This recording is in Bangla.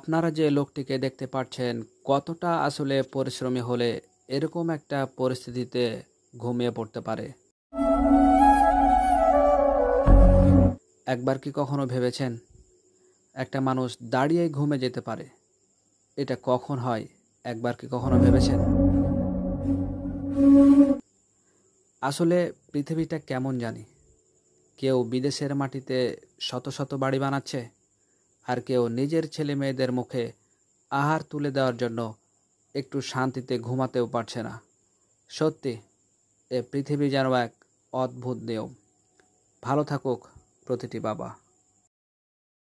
আপনারা যে লোকটিকে দেখতে পাচ্ছেন কতটা আসলে পরিশ্রমী হলে এরকম একটা পরিস্থিতিতে ঘুমিয়ে পড়তে পারে একবার কি কখনো ভেবেছেন একটা মানুষ দাঁড়িয়ে ঘুমে যেতে পারে এটা কখন হয় একবার কি কখনো ভেবেছেন আসলে পৃথিবীটা কেমন জানি কেউ বিদেশের মাটিতে শত শত বাড়ি বানাচ্ছে আর কেউ নিজের ছেলে মেয়েদের মুখে আহার তুলে দেওয়ার জন্য একটু শান্তিতে ঘুমাতেও পারছে না সত্যি এ পৃথিবী যেন এক অদ্ভুত নিয়ম ভালো থাকুক প্রতিটি বাবা